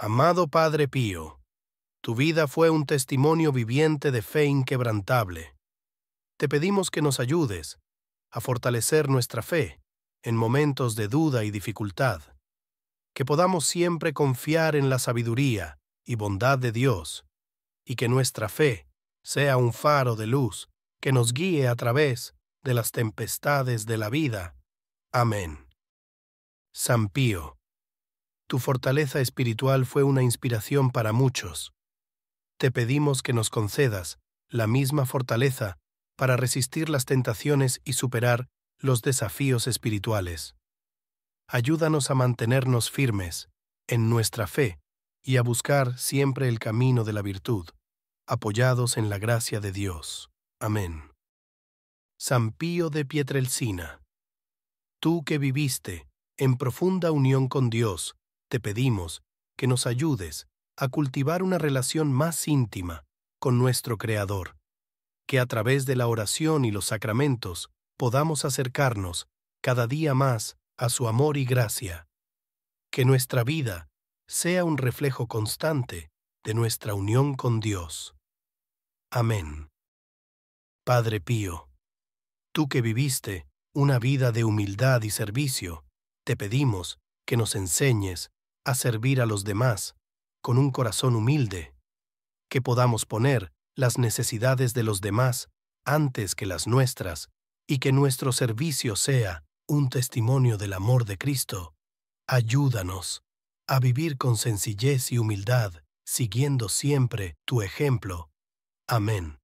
Amado Padre Pío, tu vida fue un testimonio viviente de fe inquebrantable. Te pedimos que nos ayudes a fortalecer nuestra fe en momentos de duda y dificultad, que podamos siempre confiar en la sabiduría y bondad de Dios, y que nuestra fe sea un faro de luz que nos guíe a través de las tempestades de la vida. Amén. San Pío tu fortaleza espiritual fue una inspiración para muchos. Te pedimos que nos concedas la misma fortaleza para resistir las tentaciones y superar los desafíos espirituales. Ayúdanos a mantenernos firmes en nuestra fe y a buscar siempre el camino de la virtud, apoyados en la gracia de Dios. Amén. San Pío de Pietrelcina, tú que viviste en profunda unión con Dios te pedimos que nos ayudes a cultivar una relación más íntima con nuestro Creador, que a través de la oración y los sacramentos podamos acercarnos cada día más a su amor y gracia, que nuestra vida sea un reflejo constante de nuestra unión con Dios. Amén. Padre Pío, tú que viviste una vida de humildad y servicio, te pedimos que nos enseñes a servir a los demás, con un corazón humilde, que podamos poner las necesidades de los demás antes que las nuestras, y que nuestro servicio sea un testimonio del amor de Cristo. Ayúdanos a vivir con sencillez y humildad, siguiendo siempre tu ejemplo. Amén.